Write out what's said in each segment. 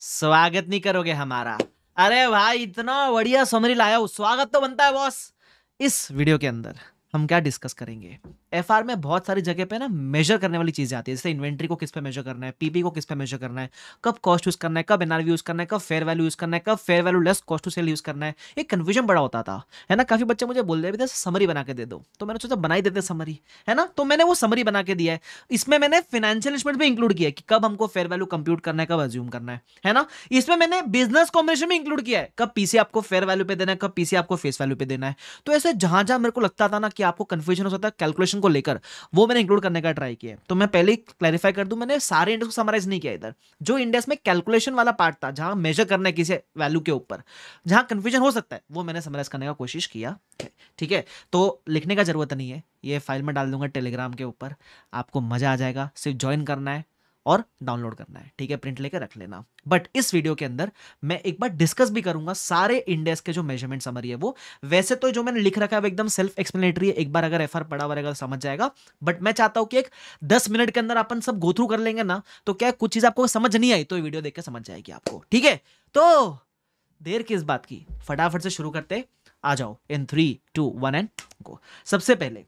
स्वागत नहीं करोगे हमारा अरे भाई इतना बढ़िया समरी लाया हो स्वागत तो बनता है बॉस इस वीडियो के अंदर हम क्या डिस्कस करेंगे एफ में बहुत सारी जगह पे ना मेजर करने वाली चीज़ें आती है जैसे इन्वेंट्री को किस पे मेजर करना है पीपी को किस पे मेजर करना है कब कॉस्ट यूज़ करना है कब एनआरवी यूज़ करना है कब फेयर वैल्यू यूज़ करना है कब fair value less cost to sell use करना है एक कन्फ्यूजन बड़ा होता था है ना काफ़ी बच्चे मुझे बोल रहे थे समरी बना के दे दो तो मैंने सोचा बनाई देते समरी है ना तो मैंने वो समरी बना के दिया है इसमें मैंने फाइनेंशियल इंस्ट्रूमेंट भी इंक्लूड किया कि कब हमको फेयर वैल्यू कंप्यूट करना है कब एज्यूम करना है है ना इसमें मैंने बिजनेस कॉम्बिनेशन भी इंक्लूड किया है कब पीसी आपको फेयर वैल्यू पे देना है कब पीसी आपको फेस वैल्यू पे देना है तो ऐसे जहां जहां मेरे को लगता था ना कि आपको कन्फ्यूजन हो सकता है कैलकुलेशन को लेकर वो मैंने इंक्लूड करने का ट्राई किया तो मैं पहले क्लैरिफाई कर दूं मैंने सारे इंडेक्स को समराइज नहीं किया इधर जो इंडेक्स में कैलकुलेशन वाला पार्ट था जहां मेजर करना है किसी वैल्यू के ऊपर जहां कंफ्यूजन हो सकता है वो मैंने समराइज करने का कोशिश किया ठीक है तो लिखने का जरूरत नहीं है ये फाइल में डाल दूंगा टेलीग्राम के ऊपर आपको मजा आ जाएगा सिर्फ ज्वाइन करना है और डाउनलोड करना है ठीक है प्रिंट लेकर रख लेना बट इस वीडियो के अंदर मैं एक बार डिस्कस भी करूंगा सारे इंडेक्स के जो मेजरमेंट समरी है वो वैसे तो जो मैंने लिख रखा है वो एकदम सेल्फ एक्सप्लेनेटरी है एक बार अगर एफआर पड़ा वगैरह तो समझ जाएगा बट मैं चाहता हूं कि एक दस मिनट के अंदर अपन सब गोथ्रू कर लेंगे ना तो क्या कुछ चीज़ आपको समझ नहीं आई तो वीडियो देख के समझ जाएगी आपको ठीक है तो देर किस बात की फटाफट से शुरू करते आ जाओ in three two one and go सबसे पहले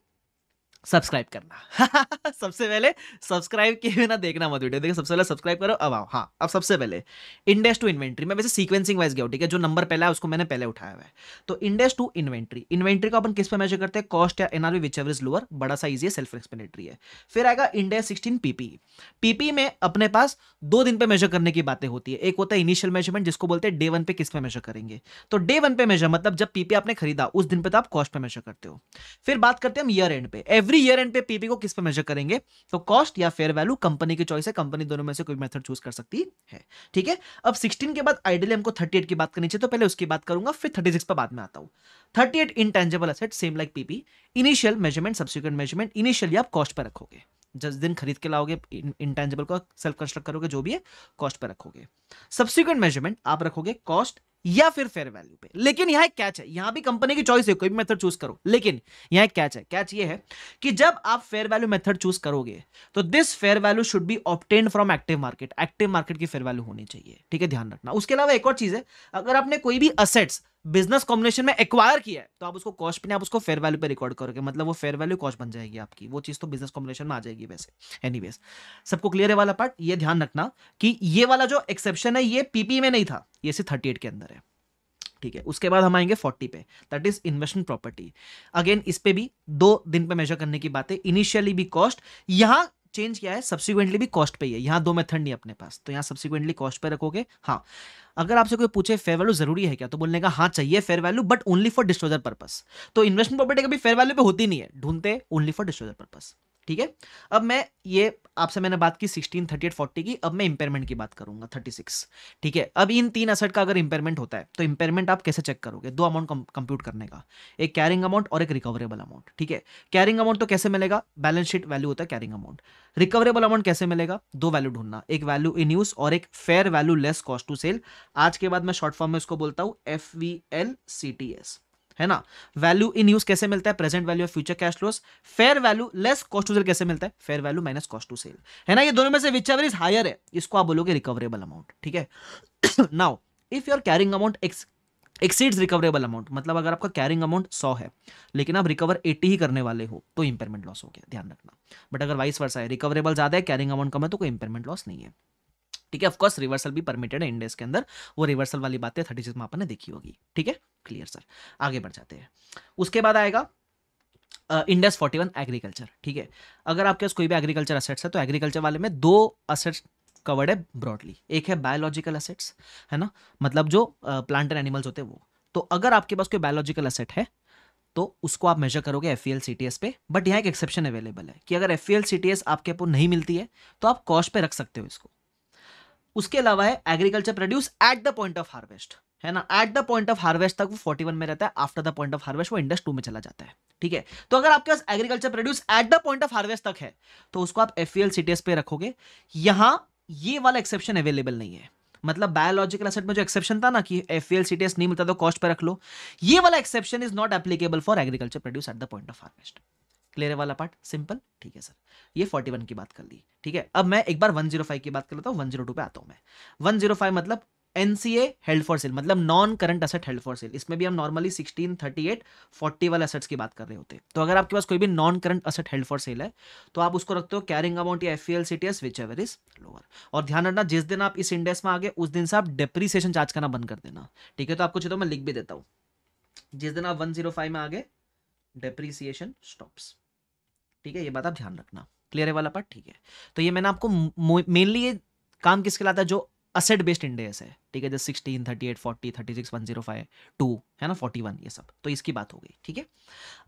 सब्सक्राइब करना सबसे पहले सब्सक्राइब किए बिना देखना मत वीडियो देखिए सबसे पहले सब्सक्राइब करो अब आओ हाँ अब सबसे पहले इंडेस टू इन्वेंट्री मैं वैसे सीक्वेंसिंग वाइज गया ठीक है जो नंबर पहला है उसको मैंने पहले उठाया हुआ है तो इंडेस टू इन्वेंट्री इन्वेंट्री को अपन किस पे मेजर करते हैं कॉस्ट या NRV whichever is lower बड़ा सा इजी है सेल्फ एक्सप्लेनेटरी है फिर आएगा इंडेस सिक्सटीन पीपी पीपी में अपने पास दो दिन पे मेजर करने की बातें होती है एक होता है इनिशियल मेजरमेंट जिसको बोलते हैं डे वन पे किस पे मेजर करेंगे तो डे वन पे मेजर मतलब जब पीपी e आपने खरीदा उस दिन पे तो आप कॉस्ट पे मेजर करते हो फिर बात करते हैं हम ईयर एंड पे एवरी ईयर एंड पे पीपी को किस पे मेजर करेंगे तो कॉस्ट या फेयर वैल्यू कंपनी की चॉइस है कंपनी दोनों में से कोई मेथड चूज कर सकती है ठीक है अब सिक्सटीन के बाद आइडियली हमको थर्टी की बात करनी चाहिए तो पहले उसकी बात करूंगा फिर थर्टी सिक्स पर बाद में आता हूँ thirty eight intangible asset same like PP initial measurement subsequent measurement initially आप कॉस्ट पर रखोगे जिस दिन खरीद के लाओगे इंटेंजेबल को सेल्फ कंस्ट्रक्ट करोगे जो भी है कॉस्ट पर रखोगे सब्सिक्वेंट मेजरमेंट आप रखोगे कॉस्ट या फिर फेयर वैल्यू पे लेकिन यहां कैच है यहां भी कंपनी की चॉइस है कोई भी मेथड चूज करो लेकिन यहां कैच है कैच ये है कि जब आप फेयर वैल्यू मेथड चूज करोगे तो this fair value should be obtained from active market active market की फेयर वैल्यू होनी चाहिए ठीक है ध्यान रखना उसके अलावा एक और चीज है अगर आपने कोई भी असेट्स बिजनेस कॉम्बिनेशन में एक्वायर किया है तो आप उसको कॉस्ट पे नहीं आप उसको फेयर वैल्यू पे रिकॉर्ड करोगे मतलब वो फेयर वैल्यू कॉस्ट बन जाएगी आपकी वो चीज़ तो बिजनेस कॉम्बिनेशन में आ जाएगी वैसे एनीवेज सबको क्लियर है वाला पार्ट ये ध्यान रखना कि ये वाला जो एक्सेप्शन है ये पीपी में नहीं था ये सिर्फ थर्टी के अंदर है ठीक है उसके बाद हम आएंगे फोर्टी पे that is investment property again इस पे भी दो दिन पे मेजर करने की बात है इनिशियली भी कॉस्ट यहां चेंज क्या है सब्सिक्वेंटली भी कॉस्ट पे ही है यहाँ दो मेथड नहीं अपने पास तो यहाँ सब्सिक्वेंटली कॉस्ट पे रखोगे हाँ अगर आपसे कोई पूछे फेयर वैल्यू जरूरी है क्या तो बोलने का हाँ चाहिए fair value but only for disclosure purpose तो इन्वेस्टमेंट प्रॉपर्टी कभी फेयर वैल्यू पे होती नहीं है ढूंढते ओनली फॉर डिस्ट्रोजर पर्पस ठीक है अब मैं ये आपसे मैंने बात की सिक्सटीन थर्टी एट फोर्टी की अब मैं इंपेयरमेंट की बात करूंगा थर्टी सिक्स ठीक है अब इन तीन असट का अगर इंपेयरमेंट होता है तो इंपेयरमेंट आप कैसे चेक करोगे दो अमाउंट कंप्यूट करने का एक कैरिंग अमाउंट और एक रिकवरेबल अमाउंट ठीक है कैरिंग अमाउंट तो कैसे मिलेगा बैलेंस शीट वैल्यू होता है कैरिंग अमाउंट रिकवरेबल अमाउंट कैसे मिलेगा दो वैल्यू ढूंढना एक वैल्यू इन यूज और एक fair value less cost to sell आज के बाद मैं शॉर्ट फॉर्म में इसको बोलता हूँ F V L C T S है ना वैल्यू इन यूज कैसे मिलता है present value of future cash flows fair value less cost to sell कैसे मिलता है fair value minus cost to sell है ना ये दोनों में से विच एवर इज हायर है इसको आप बोलोगे रिकवरेबल अमाउंट ठीक है now if your carrying amount ex exceeds recoverable amount मतलब अगर आपका कैरिंग अमाउंट सौ है लेकिन आप रिकवर एट्टी ही करने वाले हो तो इंपेयरमेंट लॉस हो गया ध्यान रखना बट अगर वाइस वर्सा है रिकवरेबल ज़्यादा है कैरिंग अमाउंट कम है तो कोई इंपेयरमेंट लॉस नहीं है ठीक है ऑफकोर्स रिवर्सल भी परमिटेड है इंडेक्स के अंदर वो रिवर्सल वाली बातें थर्टी सिक्स में आपने देखी होगी ठीक है क्लियर सर आगे बढ़ जाते हैं उसके बाद आएगा इंडस फोर्टी वन एग्रीकल्चर ठीक है अगर आपके पास कोई भी एग्रीकल्चर असेट्स है तो एग्रीकल्चर वाले में दो असेट्स कवर्ड है ब्रॉडली एक है बायोलॉजिकल असेट्स है ना मतलब जो प्लांट एंड एनिमल्स होते हैं वो तो अगर आपके पास कोई बायोलॉजिकल असेट है तो उसको आप मेजर करोगे एफ ई e पे बट यहाँ एक एक्सेप्शन अवेलेबल है कि अगर एफ ई e आपके पास नहीं मिलती है तो आप कॉस्ट पर रख सकते हो इसको उसके अलावा है agriculture produce at the point of harvest है ना at the point of harvest तक वो फोर्टी वन में रहता है after the point of harvest वो इंडस्ट टू में चला जाता है ठीक है तो अगर आपके पास agriculture produce at the point of harvest तक है तो उसको आप एफ सीटीएस e पे रखोगे यहां ये वाला एक्सेप्शन अवेलेबल नहीं है मतलब बायोलॉजिकल एसेट में जो एक्सेप्शन था ना कि एफ सीटीएस e नहीं मिलता तो कॉस्ट पर रख लो ये वाला exception is not applicable for agriculture produce at the point of harvest clear है वाला पार्ट सिंपल ठीक है सर ये 41 की बात कर ली ठीक है अब मैं एक बार 105 की बात कर लेता हूँ 102 पे आता हूँ मैं 105 मतलब एनसीए हेल्ड फॉर सेल मतलब non current asset held for sale इसमें भी हम नॉर्मली 16, 38, 40 वाले असेट्स की बात कर रहे होते हैं तो अगर आपके पास कोई भी non current asset held for sale है तो आप उसको रखते हो कैरिंग अमाउंट या F L C T S whichever is lower और ध्यान रखना जिस दिन आप इस इंडेक्स में आगे उस दिन से आप डेप्रीसिएशन चार्ज करना बंद कर देना ठीक है तो आपको चलो मैं लिख भी देता हूँ जिस दिन आप वन में आगे गए डेप्रीसिएशन स्टॉप्स ठीक है ये बात आप ध्यान रखना क्लियर है वाला पार्ट ठीक है तो ये मैंने आपको मेनली ये काम किसके लाता है जो असेट बेस्ड इंडेक्स है ठीक है जैसे sixteen thirty eight forty thirty six one zero five two है ना फोर्टी वन ये सब तो इसकी बात हो गई ठीक है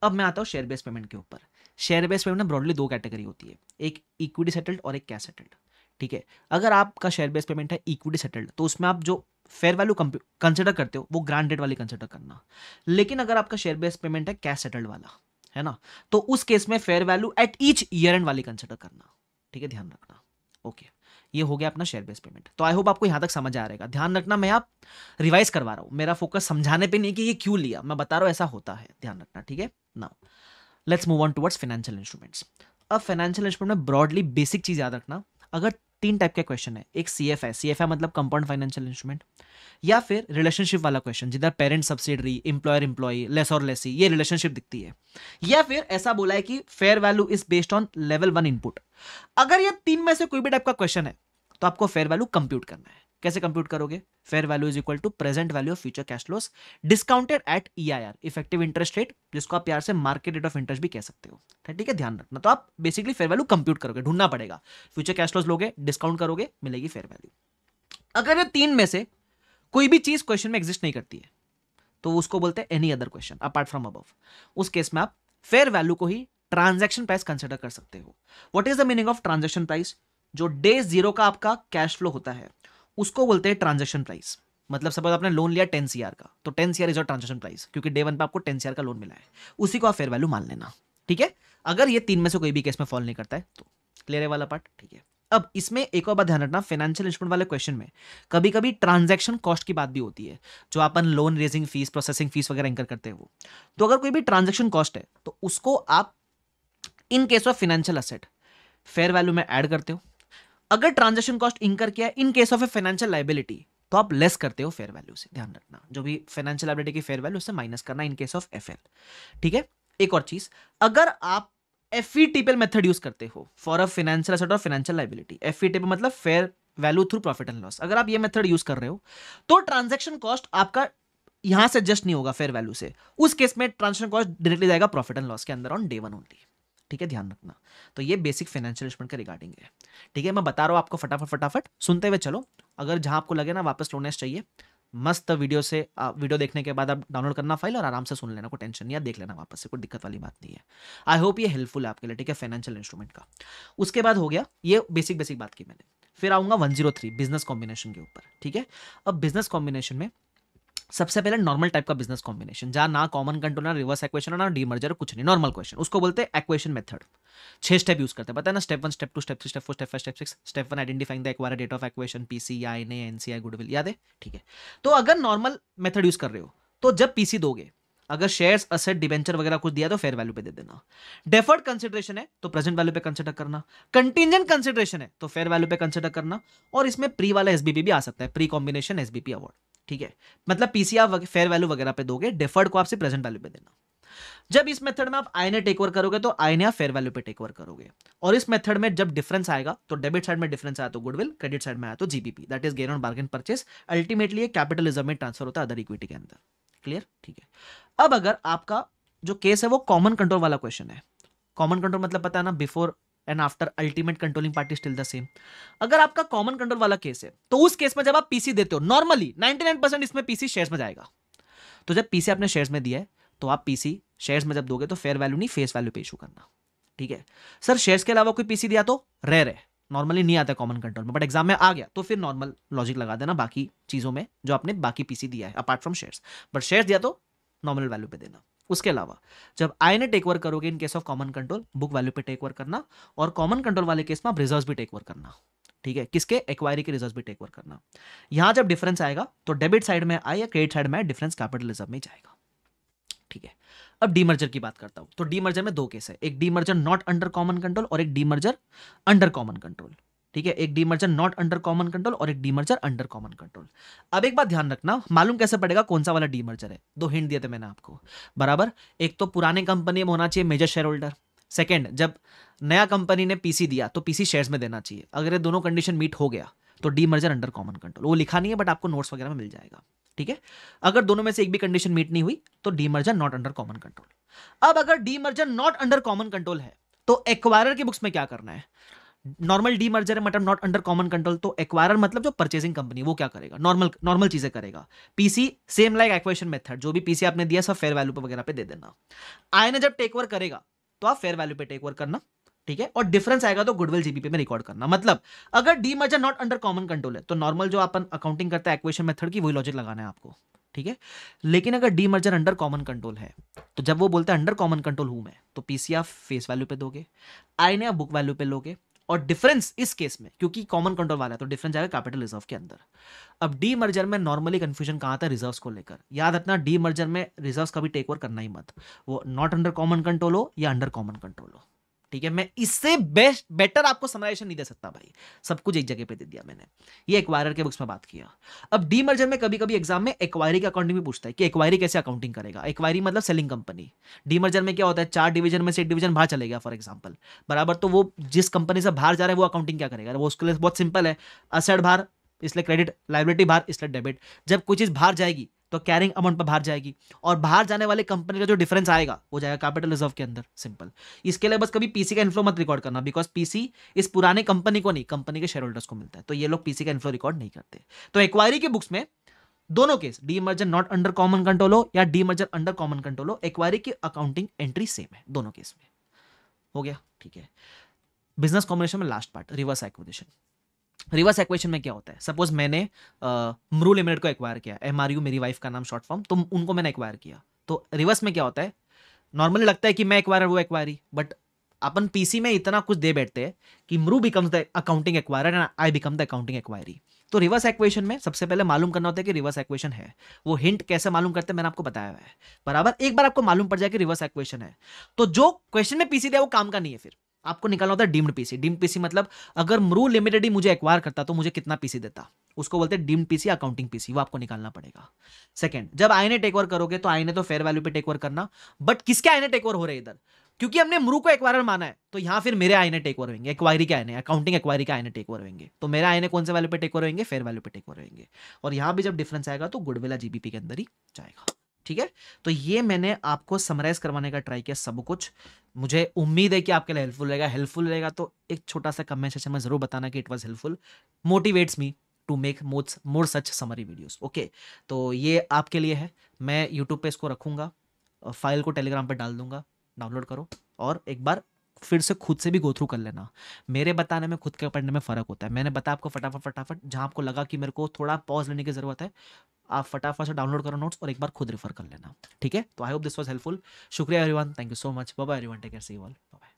अब मैं आता हूँ शेयर बेस्ड पेमेंट के ऊपर शेयर बेस्ड पेमेंट ब्रॉडली दो कैटेगरी होती है एक इक्विटी सेटल्ड और एक कैश सेटल्ड ठीक है अगर आपका शेयर बेस्ड पेमेंट है इक्विटी सेटल्ड तो उसमें आप जो फेयर वैल्यू कंसिडर करते हो वो ग्रांटेड वाली कंसिडर करना लेकिन अगर आपका शेयर बेस्ड पेमेंट है कैश सेटल्ड वाला है ना तो उस केस में fair value at each year end वाली कंसिडर करना ठीक है ध्यान रखना ओके ये हो गया अपना शेयर बेस पेमेंट तो आई होप आपको यहां तक समझ आ रहेगा ध्यान रखना मैं आप रिवाइज करवा रहा हूं मेरा फोकस समझाने पे नहीं कि ये क्यों लिया मैं बता रहा हूं ऐसा होता है ध्यान रखना ठीक है now let's move on towards financial instruments अब फाइनेंशियल इंस्ट्रूमेंट में ब्रॉडली बेसिक चीज़ याद रखना अगर तीन टाइप के क्वेश्चन है एक C F I C F मतलब कंपाउंड फाइनेंशियल इंस्ट्रूमेंट या फिर रिलेशनशिप वाला क्वेश्चन जिधर parent subsidiary employer employee lessor lessee ये रिलेशनशिप दिखती है या फिर ऐसा बोला है कि fair value is based on level one input अगर ये तीन में से कोई भी टाइप का क्वेश्चन है तो आपको फेयर वैल्यू कंप्यूट करना है कैसे कंप्यूट करोगे fair value is equal to present value of future cash flows discounted at E I R effective interest rate जिसको आप प्यार से मार्केट रेट ऑफ इंटरेस्ट भी कह सकते हो तो ठीक है ध्यान रखना तो आप बेसिकली फेयर वैल्यू कंप्यूट करोगे ढूंढना पड़ेगा फ्यूचर कैश फ्लोस लोगे डिस्काउंट करोगे मिलेगी फेयर वैल्यू अगर ये तीन में से कोई भी चीज क्वेश्चन में एग्जिस्ट नहीं करती है तो उसको बोलते हैं any other question apart from above उस केस में आप फेयर वैल्यू को ही ट्रांजेक्शन प्राइस कंसिडर कर सकते हो what is the meaning of transaction price जो डे जीरो का आपका कैश फ्लो होता है उसको बोलते हैं ट्रांजेक्शन प्राइस मतलब सपोज आपने लोन लिया टेन सी का तो ten C is our transaction price क्योंकि डे वन पे आपको टेन सी का लोन मिला है उसी को आप फेयर वैल्यू मान लेना ठीक है अगर ये तीन में से कोई भी केस में फॉल नहीं करता है तो क्लियर है वाला पार्ट ठीक है अब इसमें एक और बात ध्यान रखना फाइनेंशियल इंस्ट्रूमेंट वाले क्वेश्चन में कभी कभी ट्रांजेक्शन कॉस्ट की बात भी होती है जो अपन loan raising fees processing fees वगैरह एंकर करते हैं वो तो अगर कोई भी ट्रांजेक्शन कॉस्ट है तो उसको आप in case of financial asset fair value में ऐड करते हो अगर ट्रांजेक्शन कॉस्ट इंकर किया in case of a financial liability तो आप लेस करते हो फेयर वैल्यू से ध्यान रखना जो भी फाइनेंशियल लाइबिलिटी की फेयर वैल्यू उससे माइनस करना इन केस ऑफ एफ ठीक है एक और चीज अगर आप F E TPL method use करते हो फॉर अ फाइनेंशियल असेट और financial liability F E TPL मतलब fair value through profit and loss अगर आप ये मेथड यूज कर रहे हो तो ट्रांजेक्शन कॉस्ट आपका यहां से एडजस्ट नहीं होगा फेयर वैल्यू से उस केस में ट्रांजेक्शन कॉस्ट डायरेक्टली जाएगा प्रॉफिट एंड लॉस के अंदर ऑन डे वन ओनली ठीक है ध्यान रखना तो ये बेसिक फाइनेंशियल इंस्ट्रूमेंट के रिगार्डिंग है ठीक है मैं बता रहा हूँ आपको फटाफट फटाफट सुनते हुए चलो अगर जहाँ आपको लगे ना वापस लोनेस चाहिए मस्त वीडियो से आ, वीडियो देखने के बाद आप डाउनलोड करना फाइल और आराम से सुन लेना कोई टेंशन नहीं है देख लेना वापस से कोई दिक्कत वाली बात नहीं है आई होप ये हेल्पफुल है आपके लिए ठीक है फाइनेंशियल इंस्ट्रूमेंट का उसके बाद हो गया ये बेसिक बेसिक बात की मैंने फिर आऊँगा one zero three business combination के ऊपर ठीक है अब बिजनेस कॉम्बिनेशन में सबसे पहले नॉर्मल टाइप का बिजनेस कॉम्बिनेशन जहां ना कॉमन कंट्रोल ना रिवर्स इक्वेशन ना डीमर्जर कुछ नहीं नॉर्मल क्वेश्चन उसको बोलते हैं इक्वेशन मेथड छह स्टेप यूज करते हैं पता है ना step one step two step three step four step five step six step one identifying the acquirer date of acquisition PC या एन एनसीआई गुडविल याद है ठीक है तो अगर नॉर्मल मेथड यूज कर रहे हो तो जब पीसी दोगे अगर शेयर्स असेट डिबेंचर वगैरह कुछ दिया तो फेयर वैल्यू पे दे देना डेफर्ड कंसिडरेशन है तो प्रेजेंट वैल्यू पे कंसिडर करना कंटिजेंट कंसिडरेशन है तो फेयर वैल्यू पे कंसिडर करना और इसमें प्री वाला एसबीपी भी आ सकता है प्री कॉम्बिनेशन एसबीपी अवार्ड ठीक है मतलब पीसी आप फेयर वैल्यू वगैरह पे दोगे डिफर्ड को आपसे प्रेजेंट वैल्यू पे देना जब इस मेथड में आप आईने टेक ओवर करोगे तो आईने आप फेयर वैल्यू पे टेक ओवर करोगे और इस मेथड में जब डिफरेंस आएगा तो डेबिट साइड में डिफरेंस आया तो गुडविल क्रेडिट साइड में आया तो GBP that is gain on bargain purchase ultimately capitalism में ट्रांसफर होता है अदर इक्विटी के अंदर क्लियर ठीक है अब अगर आपका जो केस है वो कॉमन कंट्रोल वाला क्वेश्चन है कॉमन कंट्रोल मतलब पता है ना before and after ultimate controlling party still the same अगर आपका कॉमन कंट्रोल वाला केस है तो उस केस में जब आप पीसी देते हो नॉर्मली 99% इसमें पीसी शेयर्स में जाएगा तो जब पीसी आपने शेयर्स में दिया है तो आप पीसी शेयर्स में जब दोगे तो फेयर वैल्यू नहीं फेस वैल्यू पे इशू करना ठीक है सर शेयर्स के अलावा कोई पीसी दिया तो रेर है नॉर्मली नहीं आता कॉमन कंट्रोल में बट एग्जाम में आ गया तो फिर नॉर्मल लॉजिक लगा देना बाकी चीज़ों में जो आपने बाकी पीसी दिया है apart from shares but shares दिया तो नॉर्मल वैल्यू पे देना उसके अलावा जब आई ने टेकओवर करोगे in case of common control book value पे टेकओवर करना और कॉमन कंट्रोल वाले केस में रिजर्व भी टेकओवर करना ठीक है किसके एक्वायरी के रिजर्व भी टेकओवर करना यहां जब डिफरेंस आएगा तो डेबिट साइड में आए या क्रेडिट साइड में डिफरेंस कैपिटलिज्म में जाएगा ठीक है अब डीमर्जर की बात करता हूं तो डीमर्जर में दो केस है एक demerger not under common control और एक डीमर्जर अंडर कॉमन कंट्रोल ठीक है एक demerger not under common control और एक डीमर्जर अंडर कॉमन कंट्रोल अब एक बात ध्यान रखना मालूम कैसे पड़ेगा कौन सा वाला डीमर्जर है दो हिंट दिए थे मैंने आपको बराबर एक तो पुराने कंपनी में होना चाहिए मेजर शेयर होल्डर सेकेंड जब नया कंपनी ने पीसी दिया तो पीसी शेयर्स में देना चाहिए अगर ये दोनों कंडीशन मीट हो गया तो डीमर्जर अंडर कॉमन कंट्रोल वो लिखा नहीं है बट आपको नोट्स वगैरह में मिल जाएगा ठीक है अगर दोनों में से एक भी कंडीशन मीट नहीं हुई तो demerger not under common control अब अगर demerger not under common control है तो एक्वायर की बुक्स में क्या करना है नॉर्मल डी मर्जर है मतलब नॉट अंडर कॉमन कंट्रोल तो एक्वायर मतलब जो परचेसिंग कंपनी वो क्या करेगा नॉर्मल नॉर्मल चीजें करेगा PC same like acquisition method जो भी पीसी आपने दिया सब फेयर वैल्यू पे वगैरह पे दे देना आई ने जब टेक ओवर करेगा तो आप फेयर वैल्यू पे टेक ओवर करना ठीक है और डिफरेंस आएगा तो गुडविल जीबीपी में रिकॉर्ड करना मतलब अगर demerger not under common control है तो नॉर्मल जो अपन अकाउंटिंग करता है एक्वेशन मेथड की वही लॉजिक लगाना है आपको ठीक है लेकिन अगर demerger under common control है तो जब वो बोलते हैं अंडर कॉमन कंट्रोल हूं मैं तो पीसीआर फेस वैल्यू पे दोगे आई ने आप बुक वैल्यू पे लोगे और डिफरेंस इस केस में क्योंकि कॉमन कंट्रोल वाला है तो डिफरेंस जाएगा कैपिटल रिजर्व के अंदर अब डी मर्जर में नॉर्मली कंफ्यूजन कहाँ था है रिजर्व्स को लेकर याद रखना डी मर्जर में रिजर्व्स का भी टेक ओवर करना ही मत वो नॉट अंडर कॉमन कंट्रोल हो या अंडर कॉमन कंट्रोल हो ठीक है मैं इससे बेस्ट बेटर आपको समराइजेशन नहीं दे सकता भाई सब कुछ एक जगह पे दे दिया मैंने ये एक्वायर के बुक्स में बात किया अब डी मर्जर में कभी कभी एग्जाम में एक्वायरी का अकाउंटिंग भी पूछता है कि एक्वायरी कैसे अकाउंटिंग करेगा एक्वायरी मतलब सेलिंग कंपनी डी मर्जर में क्या होता है चार डिवीजन में से एक डिवीजन बाहर चले गया फॉर एग्जाम्पल बराबर तो वो जिस कंपनी से बाहर जा रहा है वो अकाउंटिंग क्या करेगा वो उसके लिए बहुत सिंपल है असेट बाहर इसलिए क्रेडिट लाइबिलिटी बाहर इसलिए डेबिट जब कोई चीज़ बाहर जाएगी तो कैरिंग अमाउंट पर बाहर जाएगी और बाहर जाने वाले कंपनी का जो डिफरेंस आएगा वो जाएगा कैपिटल रिजर्व के अंदर सिंपल इसके लिए बस कभी पीसी का इन्फ्लो मत रिकॉर्ड करना बिकॉज पीसी इस पुराने कंपनी को नहीं कंपनी के शेयर होल्डर्स को मिलता है तो ये लोग पीसी का इन्फ्लो रिकॉर्ड नहीं करते तो एक्वायरी के बुक्स में दोनों case demerger not under common control हो या demerger under common control हो एक्वायरी की अकाउंटिंग एंट्री सेम है दोनों केस में हो गया ठीक है बिजनेस कॉम्बिनेशन में last part reverse acquisition reverse acquisition में क्या होता है सपोज मैंने मरू लिमिटेड को एक्वायर किया एम मेरी वाइफ का नाम शॉर्ट फॉर्म तो उनको मैंने एक्वायर किया तो रिवर्स में क्या होता है नॉर्मली लगता है कि मैं एक्वायर वो एक्वायरी बट अपन पीसी में इतना कुछ दे बैठते हैं कि मरू becomes the accounting acquirer and I become the accounting acquiree तो रिवर्स एक्वेशन में सबसे पहले मालूम करना होता है कि रिवर्स एक्वेशन है वो हिंट कैसे मालूम करते हैं मैंने आपको बताया हुआ है बराबर एक बार आपको मालूम पड़ जाए कि रिवर्स एक्वेशन है तो जो क्वेश्चन में पीसी दिया वो काम का नहीं है फिर आपको निकालना होता है डीम्ड पीसी डीम पीसी मतलब अगर मरू लिमिटेड ही मुझे एक्वायर करता तो मुझे कितना पीसी देता उसको बोलते हैं डीम्ड पीसी अकाउंटिंग पीसी वो आपको निकालना पड़ेगा सेकंड जब आईने टेक टेकओवर करोगे तो आईने तो फेयर वैल्यू पे टेकओवर करना बट किसके आईने ने टेकओवर हो रहे इधर क्योंकि हमने मरू को एक्वायर माना है तो यहां फिर मेरे आईने टेक टेकओवर होंगे एक्वायरी के आईने अकाउंटिंग एक्वायरी के आईने टेकओवर होंगे तो मेरे आईने कौन से वैल्यू पे टेकओवर होंगे फेयर वैल्यू पे टेकओवर होंगे और यहाँ भी जब डिफरेंस आएगा तो गुडविला जीबीपी के अंदर ही जाएगा ठीक है तो ये मैंने आपको समराइज करवाने का ट्राई किया सब कुछ मुझे उम्मीद है कि आपके लिए हेल्पफुल रहेगा हेल्पफुल रहेगा तो एक छोटा सा कमेंट सेक्शन में जरूर बताना कि it was helpful motivates me to make more more such summary videos okay तो ये आपके लिए है मैं यूट्यूब पर इसको रखूंगा फाइल को टेलीग्राम पर डाल दूंगा डाउनलोड करो और एक बार फिर से खुद से भी गो थ्रू कर लेना मेरे बताने में खुद के पढ़ने में फ़र्क होता है मैंने बताया आपको फटाफट फटाफट जहां आपको लगा कि मेरे को थोड़ा पॉज लेने की ज़रूरत है आप फटाफट से डाउनलोड करो नोट्स और एक बार खुद रिफर कर लेना ठीक है तो I hope this was helpful शुक्रिया everyone thank you so much bye everyone take care see all bye